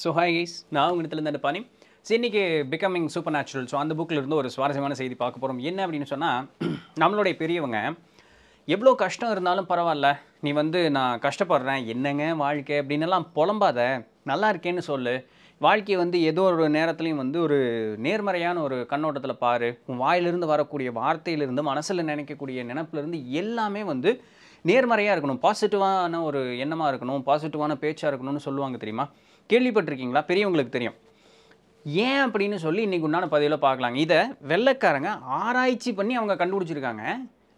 so hi guys நான் இடத்துல அந்த பாணி ஸோ இன்றைக்கி பிகமிங் சூப்பர் நேச்சுரல் ஸோ அந்த புக்கில் இருந்து ஒரு சுவாரஸ்யமான செய்தி பார்க்க போகிறோம் என்ன அப்படின்னு சொன்னால் நம்மளுடைய பெரியவங்க எவ்வளோ கஷ்டம் இருந்தாலும் பரவாயில்ல நீ வந்து நான் கஷ்டப்படுறேன் என்னங்க வாழ்க்கை அப்படின்னுலாம் புலம்பாத நல்லா இருக்கேன்னு சொல்லு வாழ்க்கையை வந்து ஏதோ ஒரு நேரத்துலையும் வந்து ஒரு நேர்மறையான ஒரு கண்ணோட்டத்தில் பாரு உன் வாயிலிருந்து வரக்கூடிய வார்த்தையிலிருந்து மனசில் நினைக்கக்கூடிய நினப்பிலிருந்து எல்லாமே வந்து நேர்மறையாக இருக்கணும் பாசிட்டிவான ஒரு எண்ணமாக இருக்கணும் பாசிட்டிவான பேச்சாக இருக்கணும்னு சொல்லுவாங்க தெரியுமா கேள்விப்பட்டிருக்கீங்களா பெரியவங்களுக்கு தெரியும் ஏன் அப்படின்னு சொல்லி இன்றைக்கி உண்டான பதிவில் பார்க்கலாங்க இதை வெள்ளைக்காரங்க ஆராய்ச்சி பண்ணி அவங்க கண்டுபிடிச்சிருக்காங்க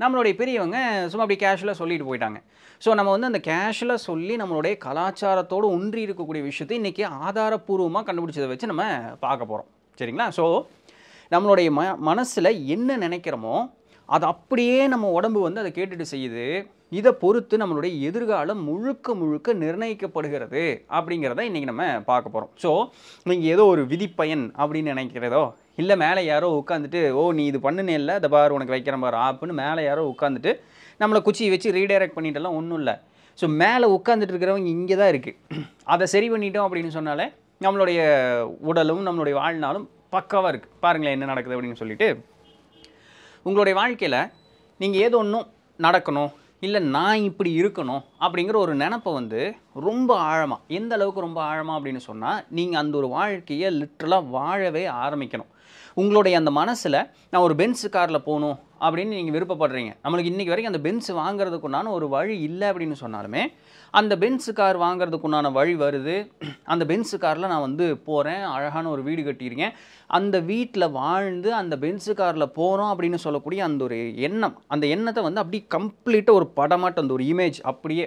நம்மளுடைய பெரியவங்க சும்மா அப்படி கேஷுவலாக சொல்லிட்டு போயிட்டாங்க ஸோ நம்ம வந்து அந்த கேஷுவலாக சொல்லி நம்மளுடைய கலாச்சாரத்தோடு ஒன்றி இருக்கக்கூடிய விஷயத்தை இன்றைக்கி ஆதாரப்பூர்வமாக கண்டுபிடிச்சதை வச்சு நம்ம பார்க்க போகிறோம் சரிங்களா ஸோ நம்மளுடைய ம மனசில் என்ன நினைக்கிறோமோ அது அப்படியே நம்ம உடம்பு வந்து அதை கேட்டுட்டு செய்யுது இதை பொறுத்து நம்மளுடைய எதிர்காலம் முழுக்க முழுக்க நிர்ணயிக்கப்படுகிறது அப்படிங்கிறத இன்றைக்கி நம்ம பார்க்க போகிறோம் ஸோ நீங்கள் ஏதோ ஒரு விதிப்பயன் அப்படின்னு நினைக்கிறதோ இல்லை மேலே யாரோ உட்காந்துட்டு ஓ நீ இது பண்ணுனே இல்லை இந்த பார் உனக்கு வைக்கிற பார் ஆப்புன்னு மேலே யாரோ உட்காந்துட்டு நம்மளை குச்சி வச்சு ரீடைரக்ட் பண்ணிட்டுலாம் ஒன்றும் இல்லை ஸோ மேலே உட்காந்துட்டு இருக்கிறவங்க இங்கே தான் இருக்குது அதை சரி பண்ணிட்டோம் அப்படின்னு சொன்னாலே நம்மளுடைய உடலும் நம்மளுடைய வாழ்நாளும் பக்காவாக இருக்குது பாருங்களேன் என்ன நடக்குது அப்படின்னு சொல்லிட்டு உங்களுடைய வாழ்க்கையில் நீங்கள் ஏதோ ஒன்றும் நடக்கணும் இல்லை நான் இப்படி இருக்கணும் அப்படிங்கிற ஒரு நினப்பை வந்து ரொம்ப ஆழமாக எந்த அளவுக்கு ரொம்ப ஆழமாக அப்படின்னு சொன்னால் நீங்கள் அந்த ஒரு வாழ்க்கையை லிட்ரலாக வாழவே ஆரம்பிக்கணும் உங்களுடைய அந்த மனசில் நான் ஒரு பென்ஸு காரில் போகணும் அப்படின்னு நீங்கள் விருப்பப்படுறீங்க நம்மளுக்கு இன்றைக்கி வரைக்கும் அந்த பென்ஸ் வாங்குறதுக்குண்டான ஒரு வழி இல்லை அப்படின்னு சொன்னாலுமே அந்த பென்ஸு கார் வாங்குறதுக்குண்டான வழி வருது அந்த பென்ஸு காரில் நான் வந்து போகிறேன் அழகான ஒரு வீடு கட்டியிருக்கேன் அந்த வீட்டில் வாழ்ந்து அந்த பென்ஸு காரில் போகிறோம் அப்படின்னு சொல்லக்கூடிய அந்த ஒரு எண்ணம் அந்த எண்ணத்தை வந்து அப்படியே கம்ப்ளீட்டாக ஒரு படமாட்ட அந்த ஒரு இமேஜ் அப்படியே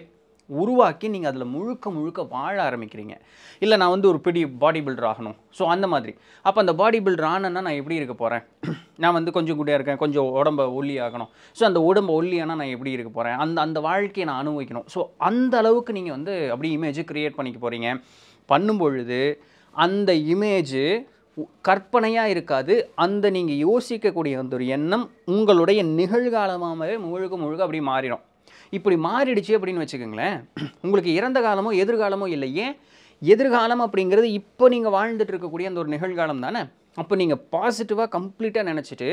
உருவாக்கி நீங்கள் அதில் முழுக்க முழுக்க வாழ ஆரம்பிக்கிறீங்க இல்லை நான் வந்து ஒரு பெரிய பாடி பில்டர் ஆகணும் ஸோ அந்த மாதிரி அப்போ அந்த பாடி பில்டர் ஆனேன்னா நான் எப்படி இருக்க போகிறேன் நான் வந்து கொஞ்சம் கூடியாக இருக்கேன் கொஞ்சம் உடம்ப ஒல்லி ஆகணும் ஸோ அந்த உடம்ப ஒல்லியானால் நான் எப்படி இருக்க போகிறேன் அந்த அந்த வாழ்க்கையை நான் அனுபவிக்கணும் ஸோ அந்த அளவுக்கு நீங்கள் வந்து அப்படி இமேஜ் க்ரியேட் பண்ணிக்க போகிறீங்க பண்ணும் பொழுது அந்த இமேஜு கற்பனையாக இருக்காது அந்த நீங்கள் யோசிக்கக்கூடிய அந்த ஒரு எண்ணம் உங்களுடைய நிகழ்காலமாகவே முழுக்க முழுக்க அப்படி மாறிடும் இப்படி மாறிடுச்சு அப்படின்னு வச்சுக்கோங்களேன் உங்களுக்கு இறந்த காலமோ எதிர்காலமோ இல்லை ஏன் எதிர்காலம் அப்படிங்கிறது இப்போ நீங்கள் வாழ்ந்துட்டு இருக்கக்கூடிய அந்த ஒரு நிகழ்காலம் தானே அப்போ நீங்கள் பாசிட்டிவாக கம்ப்ளீட்டாக நினச்சிட்டு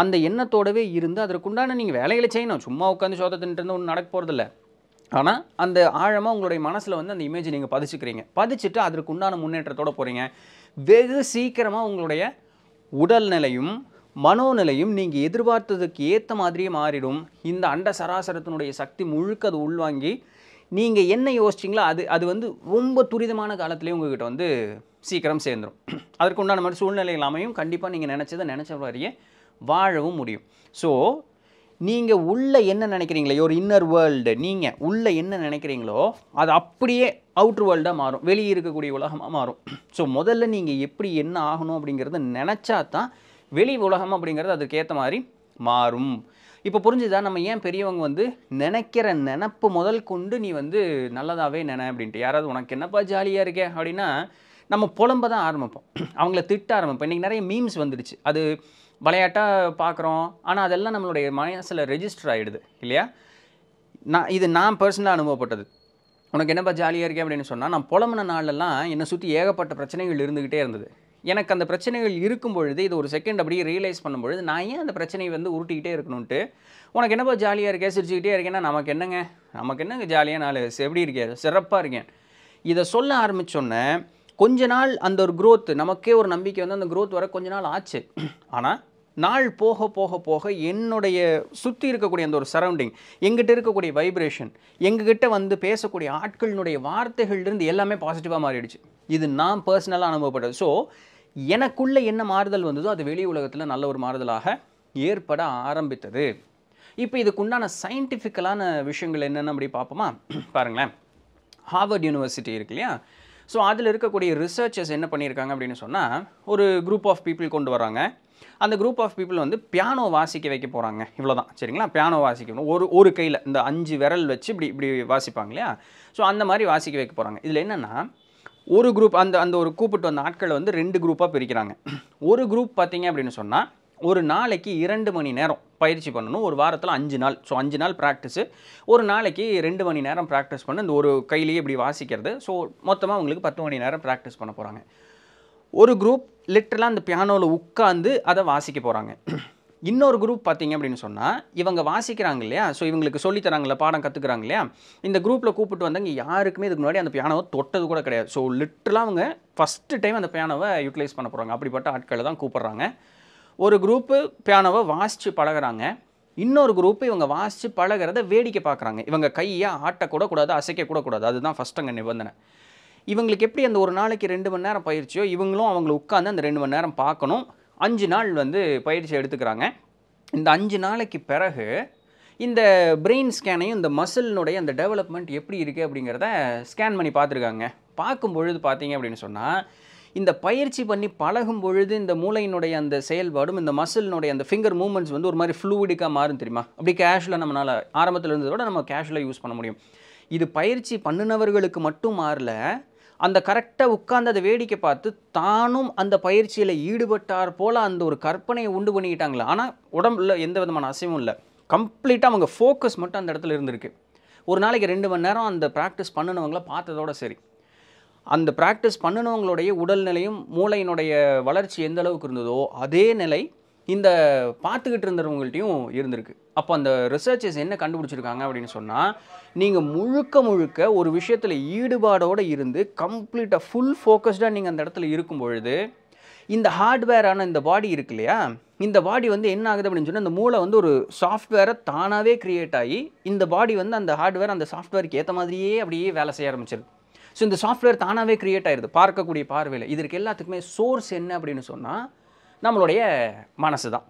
அந்த எண்ணத்தோடவே இருந்து அதற்குண்டான நீங்கள் வேலைகளை செய்யணும் சும்மா உட்காந்து சோதத்தின்ட்டு இருந்து ஒன்றும் நடக்க போகிறதில்ல ஆனால் அந்த ஆழமாக உங்களுடைய மனசில் வந்து அந்த இமேஜை நீங்கள் பதிச்சுக்கிறீங்க பதிச்சுட்டு அதற்குண்டான முன்னேற்றத்தோடு போகிறீங்க வெகு சீக்கிரமாக உங்களுடைய உடல்நிலையும் மனோநிலையும் நீங்கள் எதிர்பார்த்ததுக்கு ஏற்ற மாதிரியே மாறிடும் இந்த அண்ட சராசரத்தினுடைய சக்தி முழுக்க அது உள்வாங்கி நீங்கள் என்ன யோசிச்சிங்களோ அது அது வந்து ரொம்ப துரிதமான காலத்துலேயும் உங்கள்கிட்ட வந்து சீக்கிரம் சேர்ந்துடும் அதற்கு உண்டான மாதிரி சூழ்நிலைகள் அமையும் கண்டிப்பாக நீங்கள் நினச்சதை நினச்ச மாதிரியே வாழவும் முடியும் ஸோ நீங்கள் உள்ளே என்ன நினைக்கிறீங்களே ஒரு இன்னர் வேர்ல்டு நீங்கள் உள்ளே என்ன நினைக்கிறீங்களோ அது அப்படியே அவுட்ரு வேர்ல்டாக மாறும் வெளியே இருக்கக்கூடிய உலகமாக மாறும் ஸோ முதல்ல நீங்கள் எப்படி என்ன ஆகணும் அப்படிங்கிறத நினச்சா தான் வெளி உலகம் அப்படிங்கிறது அதுக்கேற்ற மாதிரி மாறும் இப்போ புரிஞ்சுதா நம்ம ஏன் பெரியவங்க வந்து நினைக்கிற நினப்பு முதல் கொண்டு நீ வந்து நல்லதாகவே நினை அப்படின்ட்டு யாராவது உனக்கு என்னப்பா ஜாலியாக இருக்கே அப்படின்னா நம்ம புலம்ப தான் ஆரம்பிப்போம் அவங்கள திட்ட ஆரம்பிப்போம் இன்றைக்கி நிறைய மீம்ஸ் வந்துடுச்சு அது விளையாட்டாக பார்க்குறோம் ஆனால் அதெல்லாம் நம்மளுடைய மனசில் ரெஜிஸ்டர் ஆகிடுது இல்லையா நான் இது நான் பர்சனலாக அனுபவப்பட்டது உனக்கு என்னப்பா ஜாலியாக இருக்கே அப்படின்னு சொன்னால் நான் புலம்புன நாளெல்லாம் என்னை சுற்றி ஏகப்பட்ட பிரச்சனைகள் இருந்துக்கிட்டே இருந்தது எனக்கு அந்த பிரச்சனைகள் இருக்கும் பொழுது இது ஒரு செகண்ட் அப்படியே ரியலைஸ் பண்ணும்பொழுது நான் ஏன் அந்த பிரச்சனையை வந்து உருட்டிக்கிட்டே இருக்கணும்ட்டு உனக்கு என்னப்போ ஜாலியாக இருக்கே சிரிச்சுக்கிட்டே இருக்கேன்னா நமக்கு என்னங்க நமக்கு என்னங்க ஜாலியாக நாலு எப்படி இருக்கேன் சிறப்பாக இருக்கேன் இதை சொல்ல ஆரம்பித்தோன்னே கொஞ்ச நாள் அந்த ஒரு குரோத்து நமக்கே ஒரு நம்பிக்கை வந்து அந்த குரோத் வர கொஞ்ச நாள் ஆச்சு ஆனால் நாள் போக போக போக என்னுடைய சுற்றி இருக்கக்கூடிய அந்த ஒரு சரௌண்டிங் எங்கிட்ட இருக்கக்கூடிய வைப்ரேஷன் எங்ககிட்ட வந்து பேசக்கூடிய ஆட்களினுடைய வார்த்தைகள்லேருந்து எல்லாமே பாசிட்டிவாக மாறிடுச்சு இது நான் பர்சனலாக அனுபவப்பட்டது ஸோ எனக்குள்ளே என்ன மாறுதல் வந்ததோ அது வெளி உலகத்தில் நல்ல ஒரு மாறுதலாக ஏற்பட ஆரம்பித்தது இப்போ இதுக்குண்டான சயின்டிஃபிக்கலான விஷயங்கள் என்னென்ன அப்படி பார்ப்போமா பாருங்களேன் ஹார்வர்ட் யூனிவர்சிட்டி இருக்கு இல்லையா ஸோ அதில் இருக்கக்கூடிய ரிசர்ச்சர்ஸ் என்ன பண்ணியிருக்காங்க அப்படின்னு சொன்னால் ஒரு குரூப் ஆஃப் பீப்புள் கொண்டு வராங்க அந்த குரூப் ஆஃப் பீப்புள் வந்து பியானோ வாசிக்க வைக்க போகிறாங்க இவ்வளோ தான் சரிங்களா பியானோ வாசிக்கணும் ஒரு ஒரு கையில் இந்த அஞ்சு விரல் வச்சு இப்படி இப்படி வாசிப்பாங்க இல்லையா ஸோ அந்த மாதிரி வாசிக்க வைக்க போகிறாங்க இதில் என்னென்னா ஒரு குரூப் அந்த அந்த ஒரு கூப்பிட்டு வந்த ஆட்களை வந்து ரெண்டு குரூப்பாக பிரிக்கிறாங்க ஒரு குரூப் பார்த்திங்க அப்படின்னு சொன்னால் ஒரு நாளைக்கு இரண்டு மணி நேரம் பயிற்சி பண்ணணும் ஒரு வாரத்தில் அஞ்சு நாள் ஸோ அஞ்சு நாள் ப்ராக்டிஸு ஒரு நாளைக்கு ரெண்டு மணி நேரம் ப்ராக்டிஸ் பண்ண இந்த ஒரு கையிலேயே இப்படி வாசிக்கிறது ஸோ மொத்தமாக அவங்களுக்கு பத்து மணி நேரம் ப்ராக்டிஸ் பண்ண போகிறாங்க ஒரு குரூப் லிட்டரலாக அந்த பியானோவில் உட்காந்து அதை வாசிக்க போகிறாங்க இன்னொரு குரூப் பார்த்தீங்க அப்படின்னு சொன்னால் இவங்க வாசிக்கிறாங்க இல்லையா ஸோ இவங்களுக்கு சொல்லித்தராங்கள பாடம் கற்றுக்குறாங்க இல்லையா இந்த குரூப்பில் கூப்பிட்டு வந்தவங்க யாருக்குமே இதுக்கு முன்னாடி அந்த பியானோவை தொட்டது கூட கிடையாது ஸோ லிட்டரலாக அவங்க ஃபஸ்ட்டு டைம் அந்த பியானோவை யூட்டிலைஸ் பண்ண போகிறாங்க அப்படிப்பட்ட ஆட்களை தான் கூப்பிட்றாங்க ஒரு குரூப்பு பியானோவை வாசித்து பழகிறாங்க இன்னொரு குரூப்பு இவங்க வாசித்து பழகிறத வேடிக்கை பார்க்குறாங்க இவங்க கையை ஆட்டக்கூட கூடாது அசைக்கக்கூட கூடாது அதுதான் ஃபஸ்ட் அங்கே நிபந்தனை இவங்களுக்கு எப்படி அந்த ஒரு நாளைக்கு ரெண்டு மணி நேரம் பயிற்சியோ இவங்களும் அவங்களை உட்காந்து அந்த ரெண்டு மணி நேரம் பார்க்கணும் அஞ்சு நாள் வந்து பயிற்சி எடுத்துக்கிறாங்க இந்த அஞ்சு நாளைக்கு பிறகு இந்த பிரெயின் ஸ்கேனையும் இந்த மசிலினுடைய அந்த டெவலப்மெண்ட் எப்படி இருக்குது அப்படிங்கிறத ஸ்கேன் பண்ணி பார்த்துருக்காங்க பார்க்கும் பொழுது பார்த்தீங்க அப்படின்னு சொன்னால் இந்த பயிற்சி பண்ணி பழகும் பொழுது இந்த மூளையினுடைய அந்த செயல்பாடும் இந்த மசிலினுடைய அந்த ஃபிங்கர் மூமெண்ட்ஸ் வந்து ஒரு மாதிரி ஃப்ளூவிடிக்காக மாறும் தெரியுமா அப்படி கேஷுவலாக நம்மளால் ஆரம்பத்தில் இருந்ததோட நம்ம கேஷுவலாக யூஸ் பண்ண முடியும் இது பயிற்சி பண்ணினவர்களுக்கு மட்டும் மாறல அந்த கரெக்டாக உட்காந்து அதை வேடிக்கை பார்த்து தானும் அந்த பயிற்சியில் ஈடுபட்டார் போல் அந்த ஒரு கற்பனையை உண்டு பண்ணிக்கிட்டாங்களே ஆனால் உடம்புல எந்த விதமான அசைவும் இல்லை கம்ப்ளீட்டாக அவங்க ஃபோக்கஸ் மட்டும் அந்த இடத்துல இருந்திருக்கு ஒரு நாளைக்கு ரெண்டு மணி நேரம் அந்த ப்ராக்டிஸ் பண்ணினவங்கள பார்த்ததோட சரி அந்த ப்ராக்டிஸ் பண்ணினவங்களுடைய உடல்நிலையும் மூளையினுடைய வளர்ச்சி எந்த அளவுக்கு இருந்ததோ அதே நிலை இந்த பார்த்துக்கிட்டு இருந்தவங்கள்ட்டையும் இருந்திருக்கு அப்போ அந்த ரிசர்ச்சர்ஸ் என்ன கண்டுபிடிச்சிருக்காங்க அப்படின்னு சொன்னால் நீங்கள் முழுக்க முழுக்க ஒரு விஷயத்தில் ஈடுபாடோடு இருந்து கம்ப்ளீட்டாக ஃபுல் ஃபோக்கஸ்டாக நீங்கள் அந்த இடத்துல இருக்கும் பொழுது இந்த ஹார்ட்வேரான இந்த பாடி இருக்கு இல்லையா இந்த பாடி வந்து என்ன ஆகுது அப்படின்னு சொன்னால் இந்த மூளை வந்து ஒரு சாஃப்ட்வேரை தானாகவே க்ரியேட் ஆகி இந்த பாடி வந்து அந்த ஹார்ட்வேர் அந்த சாஃப்ட்வேருக்கு ஏற்ற மாதிரியே அப்படியே வேலை செய்ய ஆரம்பிச்சிருக்கு ஸோ இந்த சாஃப்ட்வேர் தானாகவே க்ரியேட் ஆயிருது பார்க்கக்கூடிய பார்வையில் இதற்கு எல்லாத்துக்குமே சோர்ஸ் என்ன அப்படின்னு சொன்னால் நம்மளுடைய மனசு தான்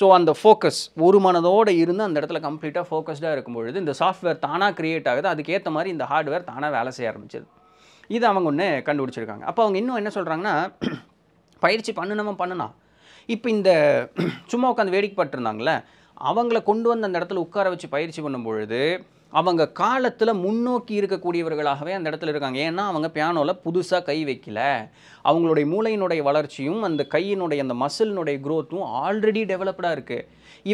ஸோ அந்த ஃபோக்கஸ் ஒரு மனதோடு இருந்து அந்த இடத்துல கம்ப்ளீட்டாக ஃபோக்கஸ்டாக இருக்கும்பொழுது இந்த சாஃப்ட்வேர் தானாக க்ரியேட் ஆகுது அதுக்கேற்ற மாதிரி இந்த ஹார்ட்வேர் தானாக வேலை செய்ய ஆரம்பிச்சது இது அவங்க ஒன்று கண்டுபிடிச்சிருக்காங்க அப்போ அவங்க இன்னும் என்ன சொல்கிறாங்கன்னா பயிற்சி பண்ணினவன் பண்ணணும் இப்போ இந்த சும்மா உட்காந்து வேடிக்கை பட்டிருந்தாங்களே அவங்கள கொண்டு வந்து அந்த இடத்துல உட்கார வச்சு பயிற்சி பண்ணும்பொழுது அவங்க காலத்தில் முன்னோக்கி இருக்கக்கூடியவர்களாகவே அந்த இடத்துல இருக்காங்க ஏன்னா அவங்க பியானோவில் புதுசாக கை வைக்கல அவங்களுடைய மூளையினுடைய வளர்ச்சியும் அந்த கையினுடைய அந்த மசிலினுடைய க்ரோத்தும் ஆல்ரெடி டெவலப்டாக இருக்குது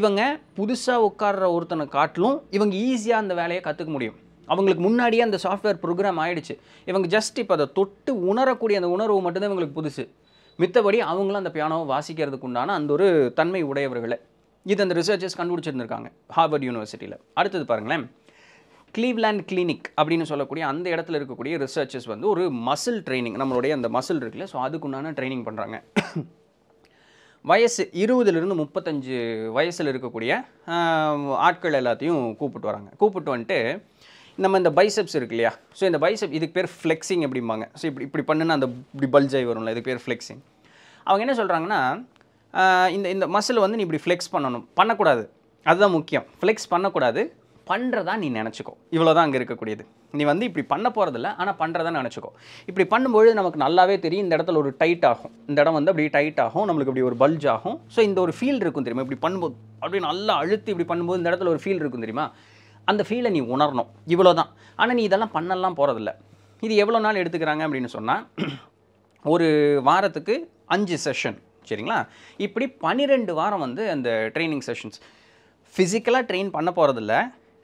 இவங்க புதுசாக உட்கார்ற ஒருத்தனை காட்டிலும் இவங்க ஈஸியாக அந்த வேலையை கற்றுக்க முடியும் அவங்களுக்கு முன்னாடியே அந்த சாஃப்ட்வேர் ப்ரோக்ராம் ஆகிடுச்சு இவங்க ஜஸ்ட் இப்போ அதை தொட்டு உணரக்கூடிய அந்த உணர்வு மட்டும்தான் இவங்களுக்கு புதுசு மித்தபடி அவங்களும் அந்த பியானோவை வாசிக்கிறதுக்கு உண்டான அந்த ஒரு தன்மை உடையவர்களை இது அந்த ரிசர்ச்சர்ஸ் கண்டுபிடிச்சிருந்துருக்காங்க ஹார்வர்ட் யூனிவர்சிட்டியில் அடுத்தது பாருங்களேன் கிளீவ்லேண்ட் கிளினிக் அப்படின்னு சொல்லக்கூடிய அந்த இடத்துல இருக்கக்கூடிய ரிசர்ச்சஸ் வந்து ஒரு மசில் ட்ரைனிங் நம்மளுடைய அந்த மசில் இருக்குல்ல ஸோ அதுக்குண்டான ட்ரைனிங் பண்ணுறாங்க வயசு இருபதுலேருந்து முப்பத்தஞ்சு வயசில் இருக்கக்கூடிய ஆட்கள் எல்லாத்தையும் கூப்பிட்டு வராங்க கூப்பிட்டு வந்துட்டு நம்ம இந்த பைசப்ஸ் இருக்கு இல்லையா ஸோ இந்த பைசப் இதுக்கு பேர் ஃப்ளெக்ஸிங் அப்படிம்பாங்க ஸோ இப்படி இப்படி பண்ணுன்னா அந்த இப்படி பல்ஜாய் வரும்ல இதுக்கு பேர் ஃப்ளெக்ஸிங் அவங்க என்ன சொல்கிறாங்கன்னா இந்த இந்த மசில் வந்து நீ இப்படி ஃப்ளெக்ஸ் பண்ணணும் பண்ணக்கூடாது அதுதான் முக்கியம் ஃப்ளெக்ஸ் பண்ணக்கூடாது பண்ணுறதா நீ நினச்சிக்கோ இவ்வளோ தான் அங்கே இருக்கக்கூடியது நீ வந்து இப்படி பண்ண போகிறதில்ல ஆனால் பண்ணுறதா நினச்சிக்கோ இப்படி பண்ணும்பொழுது நமக்கு நல்லாவே தெரியும் இந்த இடத்துல ஒரு டைட் ஆகும் இந்த இடம் வந்து அப்படி டைட் ஆகும் நம்மளுக்கு இப்படி ஒரு பல்ஜ் ஆகும் ஸோ இந்த ஒரு ஃபீல் இருக்கும் தெரியுமா இப்படி பண்ணும்போது அப்படி நல்லா அழுத்தி இப்படி பண்ணும்போது இந்த இடத்துல ஒரு ஃபீல் இருக்கும் தெரியுமா அந்த ஃபீலை நீ உணரணும் இவ்வளோ தான் ஆனால் நீ இதெல்லாம் பண்ணலாம் போகிறதில்ல இது எவ்வளோ நாள் எடுத்துக்கிறாங்க அப்படின்னு சொன்னால் ஒரு வாரத்துக்கு அஞ்சு செஷன் சரிங்களா இப்படி பன்னிரெண்டு வாரம் வந்து அந்த ட்ரைனிங் செஷன்ஸ் ஃபிசிக்கலாக ட்ரெயின் பண்ண போகிறதில்ல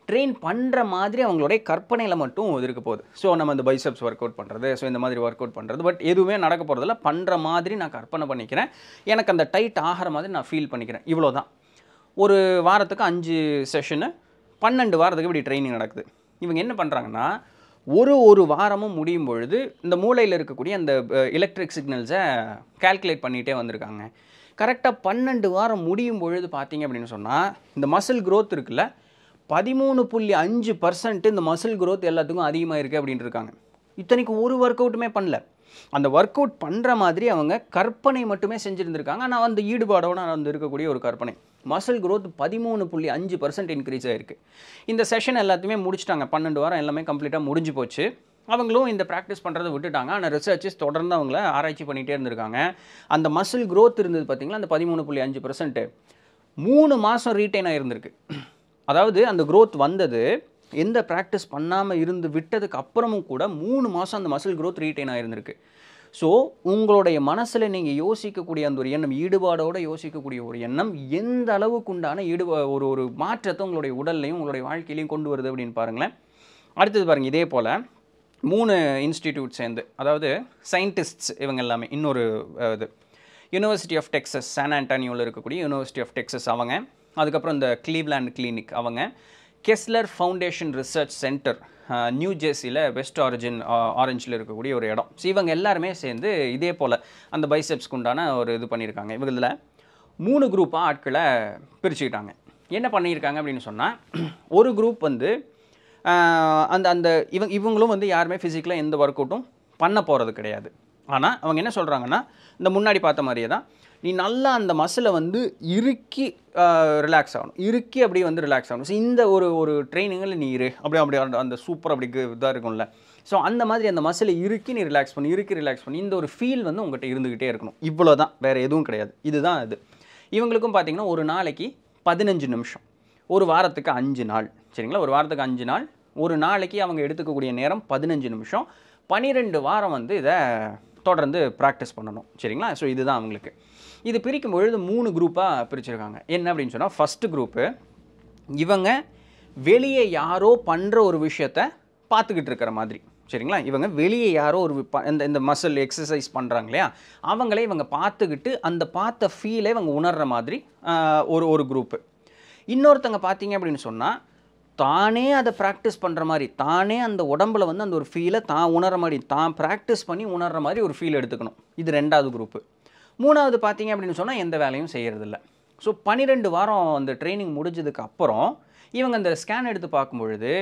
ட்ரெயின் பண்ணுற மாதிரி அவங்களுடைய கற்பனையில் மட்டும் இருக்க போகுது ஸோ நம்ம இந்த பைசப்ஸ் ஒர்க் அவுட் பண்ணுறது ஸோ இந்த மாதிரி ஒர்க் அவுட் பண்ணுறது பட் எதுவுமே நடக்க போகிறதில்ல பண்ணுற மாதிரி நான் கற்பனை பண்ணிக்கிறேன் எனக்கு அந்த டைட் ஆகிற மாதிரி நான் ஃபீல் பண்ணிக்கிறேன் இவ்வளோ தான் ஒரு வாரத்துக்கு அஞ்சு செஷனு பன்னெண்டு வாரத்துக்கு இப்படி ட்ரைனிங் நடக்குது இவங்க என்ன பண்ணுறாங்கன்னா ஒரு ஒரு வாரமும் முடியும் பொழுது இந்த மூளையில் இருக்கக்கூடிய அந்த எலக்ட்ரிக் சிக்னல்ஸை கால்குலேட் பண்ணிகிட்டே வந்திருக்காங்க கரெக்டாக பன்னெண்டு வாரம் முடியும் பொழுது பார்த்தீங்க அப்படின்னு சொன்னால் இந்த மசில் க்ரோத் இருக்குல்ல பதிமூணு புள்ளி அஞ்சு பர்சன்ட் இந்த மசில் க்ரோத் எல்லாத்துக்கும் அதிகமாக இருக்குது இருக்காங்க இத்தனைக்கு ஒரு ஒர்க் அவுட்டுமே பண்ணல அந்த ஒர்க் அவுட் பண்ணுற மாதிரி அவங்க கற்பனை மட்டுமே செஞ்சுருந்துருக்காங்க ஆனால் அந்த ஈடுபாடோடு வந்து இருக்கக்கூடிய ஒரு கற்பனை மசில் க்ரோத் பதிமூணு புள்ளி அஞ்சு பர்சன்ட் இன்க்ரீஸ் ஆகிருக்கு இந்த செஷன் எல்லாத்தையுமே முடிச்சிட்டாங்க பன்னெண்டு வாரம் எல்லாமே கம்ப்ளீட்டாக முடிஞ்சு போச்சு அவங்களும் இந்த ப்ராக்டிஸ் பண்ணுறதை விட்டுட்டாங்க ஆனால் ரிசர்ச்சஸ் தொடர்ந்து அவங்கள ஆராய்ச்சி பண்ணிகிட்டே இருந்திருக்காங்க அந்த மசில் க்ரோத் இருந்தது பார்த்திங்கன்னா அந்த பதிமூணு புள்ளி அஞ்சு பர்சன்ட்டு மூணு மாதம் ரீட்டைன் ஆகிருந்திருக்கு அதாவது அந்த க்ரோத் வந்தது எந்த ப்ராக்டிஸ் பண்ணாமல் இருந்து விட்டதுக்கு அப்புறமும் கூட மூணு மாதம் அந்த மசில் க்ரோத் ரீட்டைன் ஆகிருந்திருக்கு ஸோ உங்களுடைய மனசில் நீங்கள் யோசிக்கக்கூடிய அந்த ஒரு எண்ணம் ஈடுபாடோடு யோசிக்கக்கூடிய ஒரு எண்ணம் எந்த அளவுக்கு உண்டான ஈடுபா ஒரு ஒரு மாற்றத்தை உங்களுடைய உடல்லையும் உங்களுடைய வாழ்க்கையிலையும் கொண்டு வருது அப்படின்னு பாருங்களேன் அடுத்தது பாருங்கள் இதே போல் மூணு இன்ஸ்டிடியூட் சேர்ந்து அதாவது சயின்டிஸ்ட்ஸ் இவங்க எல்லாமே இன்னொரு இது யூனிவர்சிட்டி ஆஃப் டெக்ஸஸ் சான் ஆண்டானியோவில் இருக்கக்கூடிய யூனிவர்சிட்டி ஆஃப் டெக்ஸஸ் அவங்க அதுக்கப்புறம் இந்த கிளீவ்லேண்ட் கிளினிக் அவங்க Kessler Foundation Research Center New ஜெர்சியில் வெஸ்ட் ஆரிஜின் ஆரஞ்சில் இருக்கக்கூடிய ஒரு இடம் ஸோ இவங்க எல்லாருமே சேர்ந்து இதே போல் அந்த பைசெப்ஸ்க்கு உண்டான ஒரு இது பண்ணியிருக்காங்க இவங்களில் மூணு குரூப்பாக ஆட்களை பிரிச்சுக்கிட்டாங்க என்ன பண்ணியிருக்காங்க அப்படின்னு சொன்னால் ஒரு குரூப் வந்து அந்த அந்த இவங்க இவங்களும் வந்து யாருமே ஃபிசிக்கலாக எந்த ஒர்க் அவுட்டும் பண்ண போகிறது கிடையாது ஆனால் அவங்க என்ன சொல்கிறாங்கன்னா இந்த முன்னாடி பார்த்த மாதிரியே தான் நீ நல்லா அந்த மசிலை வந்து இறுக்கி ரிலாக்ஸ் ஆகணும் இறுக்கி அப்படியே வந்து ரிலாக்ஸ் ஆகணும் ஸோ இந்த ஒரு ஒரு ட்ரைனிங்கில் நீ இரு அப்படியே அப்படியே அந்த சூப்பர் அப்படி இதாக இருக்கும்ல ஸோ அந்த மாதிரி அந்த மசிலை இறுக்கி நீ ரிலாக்ஸ் பண்ணி இறுக்கி ரிலாக்ஸ் பண்ணி இந்த ஒரு ஃபீல் வந்து உங்கள்கிட்ட இருந்துக்கிட்டே இருக்கணும் இவ்வளோ தான் வேறு எதுவும் கிடையாது இதுதான் அது இவங்களுக்கும் பார்த்திங்கன்னா ஒரு நாளைக்கு பதினஞ்சு நிமிஷம் ஒரு வாரத்துக்கு அஞ்சு நாள் சரிங்களா ஒரு வாரத்துக்கு அஞ்சு நாள் ஒரு நாளைக்கு அவங்க எடுத்துக்கக்கூடிய நேரம் பதினஞ்சு நிமிஷம் பன்னிரெண்டு வாரம் வந்து இதை தொடர்ந்து ப்ராக்டிஸ் பண்ணணும் சரிங்களா ஸோ இதுதான் அவங்களுக்கு இது பிரிக்கும் பொழுது மூணு குரூப்பாக பிரிச்சுருக்காங்க என்ன அப்படின்னு சொன்னால் ஃபஸ்ட்டு குரூப்பு இவங்க வெளியே யாரோ பண்ணுற ஒரு விஷயத்த பார்த்துக்கிட்டு இருக்கிற மாதிரி சரிங்களா இவங்க வெளியே யாரோ ஒரு இந்த இந்த மசில் எக்ஸசைஸ் பண்ணுறாங்க இல்லையா அவங்களே இவங்க பார்த்துக்கிட்டு அந்த பார்த்த ஃபீலை இவங்க உணர்கிற மாதிரி ஒரு ஒரு குரூப்பு இன்னொருத்தங்க பார்த்தீங்க அப்படின்னு சொன்னால் தானே அதை ப்ராக்டிஸ் பண்ணுற மாதிரி தானே அந்த உடம்புல வந்து அந்த ஒரு ஃபீலை தான் உணர மாதிரி தான் ப்ராக்டிஸ் பண்ணி உணர்கிற மாதிரி ஒரு ஃபீல் எடுத்துக்கணும் இது ரெண்டாவது குரூப்பு மூணாவது பார்த்தீங்க அப்படின்னு சொன்னால் எந்த வேலையும் செய்கிறதில்ல ஸோ பன்னிரெண்டு வாரம் அந்த ட்ரைனிங் முடிஞ்சதுக்கு அப்புறம் இவங்க அந்த ஸ்கேன் எடுத்து பார்க்கும்பொழுது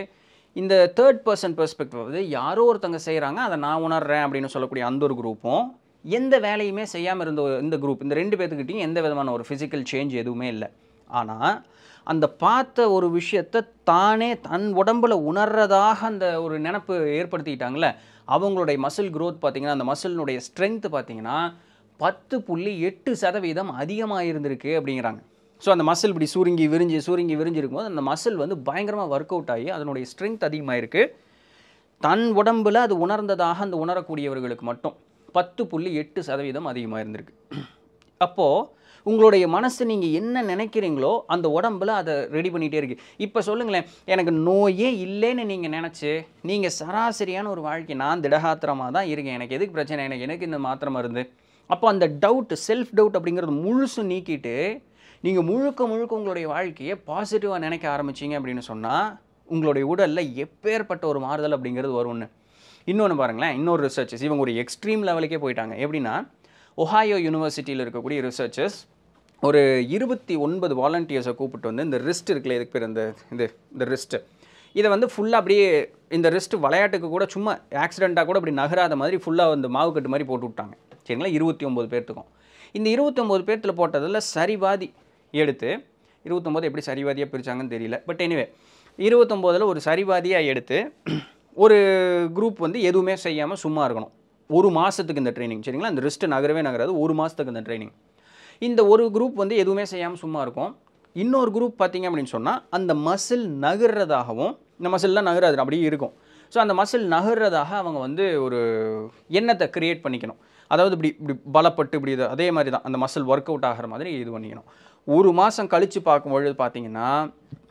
இந்த தேர்ட் பர்சன் பெர்ஸ்பெக்டிவ் வந்து யாரோ ஒருத்தங்க செய்கிறாங்க அதை நான் உணர்றேன் அப்படின்னு சொல்லக்கூடிய அந்த ஒரு குரூப்பும் எந்த வேலையுமே செய்யாமல் இருந்த இந்த குரூப் இந்த ரெண்டு பேர்த்துக்கிட்டையும் எந்த விதமான ஒரு ஃபிசிக்கல் சேஞ்ச் எதுவுமே இல்லை ஆனால் அந்த பார்த்த ஒரு விஷயத்தை தானே தன் உடம்பில் உணர்றதாக அந்த ஒரு நினப்பு ஏற்படுத்திக்கிட்டாங்கள அவங்களுடைய மசில் க்ரோத் பார்த்திங்கன்னா அந்த மசிலினுடைய ஸ்ட்ரென்த்து பார்த்திங்கன்னா பத்து புள்ளி எட்டு சதவீதம் அதிகமாக இருந்திருக்கு அப்படிங்கிறாங்க ஸோ அந்த மசில் இப்படி சுருங்கி விரிஞ்சு சுருங்கி விரிஞ்சிருக்கும் போது அந்த மசில் வந்து பயங்கரமாக ஒர்க் அவுட் ஆகி அதனுடைய ஸ்ட்ரென்த் அதிகமாக இருக்குது தன் உடம்பில் அது உணர்ந்ததாக அந்த உணரக்கூடியவர்களுக்கு மட்டும் பத்து புள்ளி எட்டு சதவீதம் அதிகமாக இருந்திருக்கு அப்போது உங்களுடைய மனசு நீங்கள் என்ன நினைக்கிறீங்களோ அந்த உடம்புல அதை ரெடி பண்ணிகிட்டே இருக்குது இப்போ சொல்லுங்களேன் எனக்கு நோயே இல்லைன்னு நீங்கள் நினச்சி நீங்கள் சராசரியான ஒரு வாழ்க்கை நான் திடகாத்திரமாக தான் இருக்கேன் எனக்கு எதுக்கு பிரச்சனை எனக்கு எனக்கு இந்த மாத்திரம் மருந்து அப்போ அந்த டவுட் செல்ஃப் டவுட் அப்படிங்கிறது முழுசு நீக்கிட்டு நீங்கள் முழுக்க முழுக்க உங்களுடைய வாழ்க்கையை பாசிட்டிவாக நினைக்க ஆரம்பிச்சிங்க அப்படின்னு சொன்னால் உங்களுடைய உடலில் எப்பேற்பட்ட ஒரு மாறுதல் அப்படிங்கிறது ஒன்று இன்னொன்று பாருங்களேன் இன்னொரு ரிசர்ச்சஸ் இவங்க ஒரு எக்ஸ்ட்ரீம் லெவலுக்கே போயிட்டாங்க எப்படின்னா ஒஹாயோ யூனிவர்சிட்டியில் இருக்கக்கூடிய ரிசர்ச்சஸ் ஒரு இருபத்தி ஒன்பது வாலண்டியர்ஸை கூப்பிட்டு வந்து இந்த ரிஸ்ட் இருக்குல்ல இதுக்கு பேர் இந்த இது இந்த ரிஸ்ட்டு இதை வந்து ஃபுல்லாக அப்படியே இந்த ரிஸ்ட்டு விளையாட்டுக்கு கூட சும்மா ஆக்சிடெண்ட்டாக கூட அப்படி நகராத மாதிரி ஃபுல்லாக வந்து மாவு கட்டு மாதிரி போட்டு விட்டாங்க சரிங்களா இருபத்தி ஒம்பது பேர்த்துக்கும் இந்த இருபத்தி ஒம்பது பேர்த்தில் போட்டதில் சரிவாதி எடுத்து இருபத்தொம்போது எப்படி சரிவாதியாக பிரித்தாங்கன்னு தெரியல பட் எனிவே இருபத்தொம்போதில் ஒரு சரிவாதியாக எடுத்து ஒரு குரூப் வந்து எதுவுமே செய்யாமல் சும்மா இருக்கணும் ஒரு மாதத்துக்கு இந்த ட்ரைனிங் சரிங்களா அந்த ரிஸ்ட்டு நகரவே நகராது ஒரு மாதத்துக்கு இந்த ட்ரைனிங் இந்த ஒரு குரூப் வந்து எதுவுமே செய்யாமல் சும்மா இருக்கும் இன்னொரு குரூப் பார்த்திங்க அப்படின்னு சொன்னால் அந்த மசில் நகர்றதாகவும் இந்த மசில்லாம் நகராது அப்படியே இருக்கும் ஸோ அந்த மசில் நகர்றதாக அவங்க வந்து ஒரு எண்ணத்தை க்ரியேட் பண்ணிக்கணும் அதாவது இப்படி இப்படி பலப்பட்டு இப்படி இது அதே மாதிரி தான் அந்த மசில் ஒர்க் அவுட் ஆகிற மாதிரி இது பண்ணிக்கணும் ஒரு மாதம் கழித்து பார்க்கும்பொழுது பார்த்தீங்கன்னா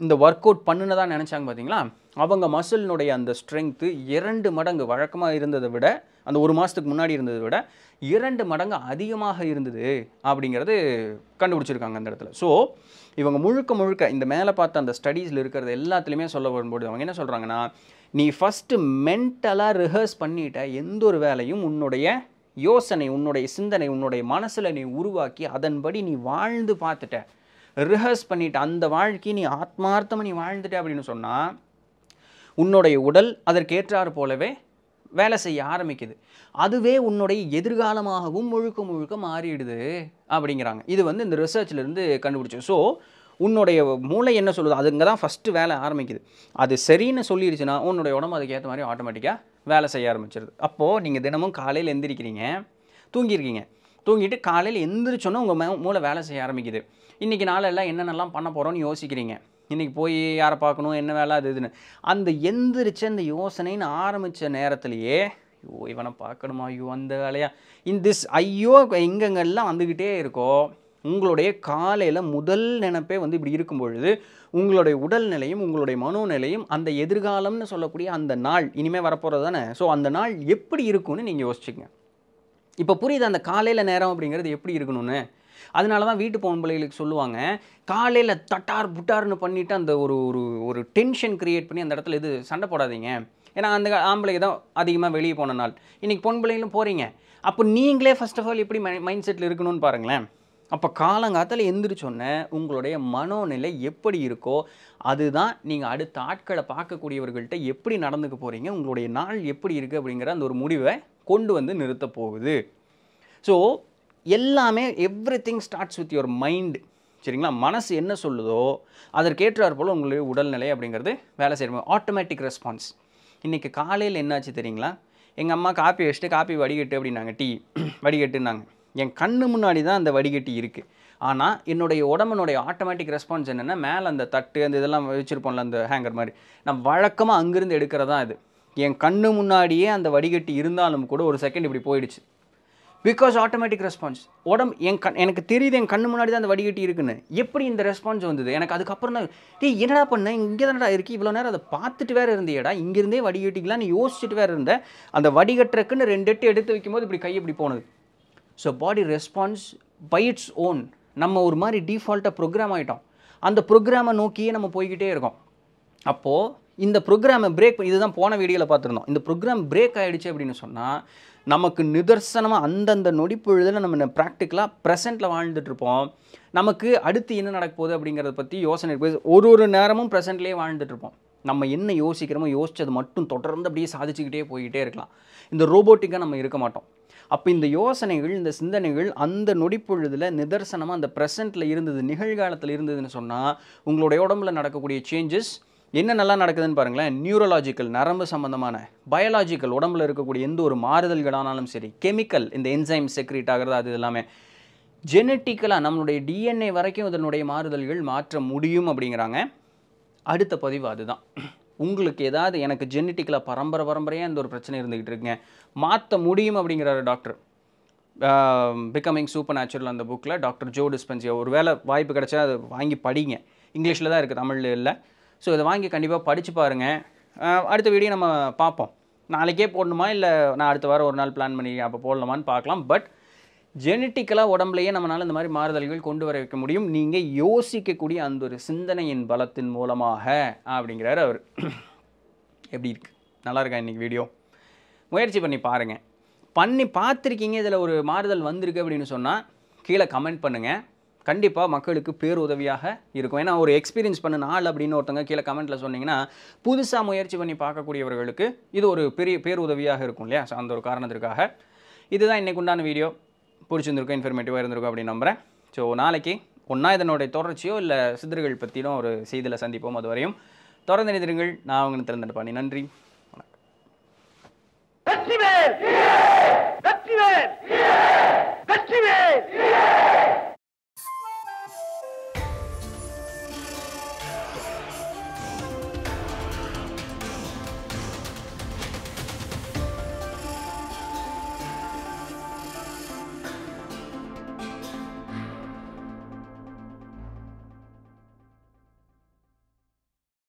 இந்த ஒர்க் அவுட் பண்ணுனதான் நினச்சாங்க பார்த்தீங்களா அவங்க மசிலினுடைய அந்த ஸ்ட்ரென்த்து இரண்டு மடங்கு வழக்கமாக இருந்ததை விட அந்த ஒரு மாதத்துக்கு முன்னாடி இருந்ததை விட இரண்டு மடங்கு அதிகமாக இருந்தது அப்படிங்கிறது கண்டுபிடிச்சிருக்காங்க அந்த இடத்துல ஸோ இவங்க முழுக்க முழுக்க இந்த மேலே பார்த்த அந்த ஸ்டடீஸில் இருக்கிறது எல்லாத்துலேயுமே சொல்ல வரும்போது அவங்க என்ன சொல்கிறாங்கன்னா நீ ஃபஸ்ட்டு மென்டலாக ரிஹர்ஸ் பண்ணிட்ட எந்த ஒரு வேலையும் உன்னுடைய யோசனை உன்னுடைய சிந்தனை உன்னுடைய மனசில் நீ உருவாக்கி அதன்படி நீ வாழ்ந்து பார்த்துட்ட ரிஹர்ஸ் பண்ணிட்ட அந்த வாழ்க்கை நீ ஆத்மார்த்தமாக நீ வாழ்ந்துட்ட அப்படின்னு சொன்னால் உன்னுடைய உடல் அதற்கேற்றாறு போலவே வேலை செய்ய ஆரம்பிக்குது அதுவே உன்னுடைய எதிர்காலமாகவும் முழுக்க முழுக்க மாறிடுது அப்படிங்கிறாங்க இது வந்து இந்த ரிசர்ச்லேருந்து கண்டுபிடிச்சோம் ஸோ உன்னுடைய மூளை என்ன சொல்லுது அதுங்க தான் ஃபஸ்ட்டு வேலை ஆரம்பிக்குது அது சரின்னு சொல்லிடுச்சுன்னா உன்னுடைய உடம்பு அதுக்கேற்ற மாதிரி ஆட்டோமேட்டிக்காக வேலை செய்ய ஆரம்பிச்சிருது அப்போது நீங்கள் தினமும் காலையில் எந்திரிக்கிறீங்க தூங்கியிருக்கீங்க தூங்கிட்டு காலையில் எந்திரிச்சோன்னே உங்கள் மூளை வேலை செய்ய ஆரம்பிக்குது இன்றைக்கி நாளெல்லாம் என்னென்னலாம் பண்ண போகிறோன்னு யோசிக்கிறீங்க இன்றைக்கி போய் யாரை பார்க்கணும் என்ன வேலை அது இதுன்னு அந்த எந்திரிச்ச அந்த யோசனைன்னு ஆரம்பித்த நேரத்துலையே ஐயோ இவனை பார்க்கணுமா ஐயோ அந்த வேலையா இன் திஸ் ஐயோ எங்கெங்கெல்லாம் வந்துக்கிட்டே இருக்கோ உங்களுடைய காலையில் முதல் நினப்பே வந்து இப்படி இருக்கும் பொழுது உங்களுடைய உடல்நிலையும் உங்களுடைய மனோநிலையும் அந்த எதிர்காலம்னு சொல்லக்கூடிய அந்த நாள் இனிமேல் வரப்போகிறது தானே ஸோ அந்த நாள் எப்படி இருக்கும்னு நீங்கள் யோசிச்சுங்க இப்போ புரியுது அந்த காலையில் நேரம் அப்படிங்கிறது எப்படி இருக்கணும்னு அதனால தான் வீட்டு போன பிள்ளைகளுக்கு சொல்லுவாங்க காலையில் தட்டார் புட்டார்னு பண்ணிவிட்டு அந்த ஒரு ஒரு ஒரு டென்ஷன் க்ரியேட் பண்ணி அந்த இடத்துல இது சண்டை போடாதீங்க ஏன்னா அந்த ஆம்பளை தான் அதிகமாக வெளியே போன நாள் இன்றைக்கி பொன் பிள்ளைகளும் போகிறீங்க அப்போ நீங்களே ஃபஸ்ட் ஆஃப் ஆல் எப்படி மை மைண்ட் செட்டில் இருக்கணும்னு பாருங்களேன் அப்போ காலங்காத்தில் எந்திரிச்சோன்னே உங்களுடைய மனோநிலை எப்படி இருக்கோ அதுதான் நீங்கள் அடுத்த ஆட்களை பார்க்கக்கூடியவர்கள்ட்ட எப்படி நடந்துக்க போகிறீங்க உங்களுடைய நாள் எப்படி இருக்குது அப்படிங்கிற அந்த ஒரு முடிவை கொண்டு வந்து நிறுத்தப் போகுது ஸோ எல்லாமே everything starts with your mind சரிங்களா மனசு என்ன சொல்லுதோ அதற்கேற்றார் போல் உங்களுடைய உடல்நிலை அப்படிங்கிறது வேலை செய்யணும் ஆட்டோமேட்டிக் ரெஸ்பான்ஸ் இன்றைக்கி காலையில் என்னாச்சு தெரியுங்களா எங்கள் அம்மா காப்பி வச்சுட்டு காப்பி வடிகட்டு அப்படின்னாங்க டீ வடிகட்டுன்னாங்க என் கண்ணு முன்னாடி தான் அந்த வடிகட்டி இருக்குது ஆனால் என்னுடைய உடம்பனுடைய ஆட்டோமேட்டிக் ரெஸ்பான்ஸ் என்னென்னா மேலே அந்த தட்டு அந்த இதெல்லாம் வச்சுருப்போம்ல அந்த ஹேங்கர் மாதிரி நான் வழக்கமாக அங்கேருந்து எடுக்கிறதா இது என் கண்ணு முன்னாடியே அந்த வடிகட்டி இருந்தாலும் கூட ஒரு செகண்ட் இப்படி போயிடுச்சு பிகாஸ் ஆட்டோமேட்டிக் ரெஸ்பான்ஸ் உடம்பு என் கண் எனக்கு தெரியுது என் கண்ணு முன்னாடி தான் அந்த வடிகட்டி இருக்குன்னு எப்படி இந்த ரெஸ்பான்ஸ் வந்தது எனக்கு அதுக்கப்புறம் தான் டீ என்னடா பண்ண இங்கே தானடா இருக்குது இவ்வளோ நேரம் அதை பார்த்துட்டு வேறு இருந்தியடா இங்கேருந்தே வடிகட்டிக்கலாம்னு யோசிச்சுட்டு வேறு இருந்த அந்த வடிகட்டுறக்குன்னு ரெண்டு எட்டு எடுத்து வைக்கும்போது இப்படி கை இப்படி போனது so body response by its own நம்ம ஒரு மாதிரி டிஃபால்ட்டாக ப்ரோக்ராம் ஆகிட்டோம் அந்த ப்ரோக்ராமை நோக்கியே நம்ம போய்கிட்டே இருக்கோம் அப்போது இந்த ப்ரோக்ராமை பிரேக் இதுதான் போன வீடியோவில் பார்த்துருந்தோம் இந்த ப்ரோக்ராம் பிரேக் ஆகிடுச்சு அப்படின்னு சொன்னால் நமக்கு நிதர்சனமாக அந்தந்த நொடி பொழுதில் நம்ம ப்ராக்டிக்கலாக ப்ரெசென்ட்டில் வாழ்ந்துட்டுருப்போம் நமக்கு அடுத்து என்ன நடக்க போகுது அப்படிங்கிறத பற்றி யோசனை இருக்குது ஒரு ஒரு நேரமும் ப்ரெசென்ட்லேயே வாழ்ந்துட்டுருப்போம் நம்ம என்ன யோசிக்கிறோமோ யோசித்தது மட்டும் தொடர்ந்து அப்படியே சாதிச்சுக்கிட்டே போய்கிட்டே இருக்கலாம் இந்த ரோபோட்டிக்காக நம்ம இருக்க மாட்டோம் அப்போ இந்த யோசனைகள் இந்த சிந்தனைகள் அந்த நொடிப்பொழுதில் நிதர்சனமாக அந்த ப்ரெசண்ட்டில் இருந்தது நிகழ்காலத்தில் இருந்ததுன்னு சொன்னால் உங்களுடைய உடம்புல நடக்கக்கூடிய சேஞ்சஸ் என்ன நல்லா நடக்குதுன்னு பாருங்களேன் நியூரலாஜிக்கல் நரம்பு சம்மந்தமான பயாலாஜிக்கல் உடம்புல இருக்கக்கூடிய எந்த ஒரு மாறுதல்களானாலும் சரி கெமிக்கல் இந்த என்சைம் செக்ரீட் ஆகிறது அது எல்லாமே ஜெனட்டிக்கலாக நம்மளுடைய டிஎன்ஏ வரைக்கும் இதனுடைய மாறுதல்கள் மாற்ற முடியும் அப்படிங்கிறாங்க அடுத்த பதிவு அதுதான் உங்களுக்கு ஏதாவது எனக்கு ஜெனட்டிக்கலாக பரம்பரை பரம்பரையாக இந்த ஒரு பிரச்சனை இருந்துக்கிட்டு இருக்குங்க மாற்ற முடியும் அப்படிங்கிறாரு டாக்டர் பிகமிங் சூப்பர் நேச்சுரல் அந்த புக்கில் டாக்டர் ஜோ டிஸ்பென்சியா ஒரு வேலை வாய்ப்பு கிடச்சா அதை வாங்கி படிங்க இங்கிலீஷில் தான் இருக்குது தமிழில் இல்லை ஸோ இதை வாங்கி கண்டிப்பாக படித்து பாருங்கள் அடுத்த வீடியோ நம்ம பார்ப்போம் நாளைக்கே போடணுமா இல்லை நான் அடுத்த வாரம் ஒரு நாள் பிளான் பண்ணி அப்போ போடலாமான்னு பார்க்கலாம் பட் ஜெனட்டிக்கலாக உடம்புலையே நம்மளால் இந்த மாதிரி மாறுதல்கள் கொண்டு வர வைக்க முடியும் நீங்கள் யோசிக்கக்கூடிய அந்த ஒரு சிந்தனையின் பலத்தின் மூலமாக அப்படிங்கிறாரு அவர் எப்படி இருக்கு நல்லா இருக்கா இன்றைக்கி வீடியோ முயற்சி பண்ணி பாருங்கள் பண்ணி பார்த்துருக்கீங்க இதில் ஒரு மாறுதல் வந்திருக்கு அப்படின்னு சொன்னால் கீழே கமெண்ட் பண்ணுங்கள் கண்டிப்பாக மக்களுக்கு பேருதவியாக இருக்கும் ஏன்னா ஒரு எக்ஸ்பீரியன்ஸ் பண்ண நாள் அப்படின்னு ஒருத்தங்க கீழே கமெண்ட்டில் சொன்னீங்கன்னா புதுசாக முயற்சி பண்ணி பார்க்கக்கூடியவர்களுக்கு இது ஒரு பெரிய பேருதவியாக இருக்கும் இல்லையா ஸோ அந்த ஒரு காரணத்திற்காக இதுதான் இன்றைக்கு உண்டான வீடியோ பிடிச்சிருந்துருக்கும் இன்ஃபர்மேட்டிவாக இருந்திருக்கும் அப்படின்னு நம்புகிறேன் ஸோ நாளைக்கு ஒன்றா இதனுடைய தொடர்ச்சியோ இல்லை சித்தர்கள் பற்றியும் ஒரு செய்தியில் சந்திப்போம் அதுவரையும் தொடர்ந்து நிதிருங்கள் நான் அவங்க திறந்துட்டு நன்றி வணக்கம் வெற்றி வேல் வெற்றி வேல் வெற்றி வேல்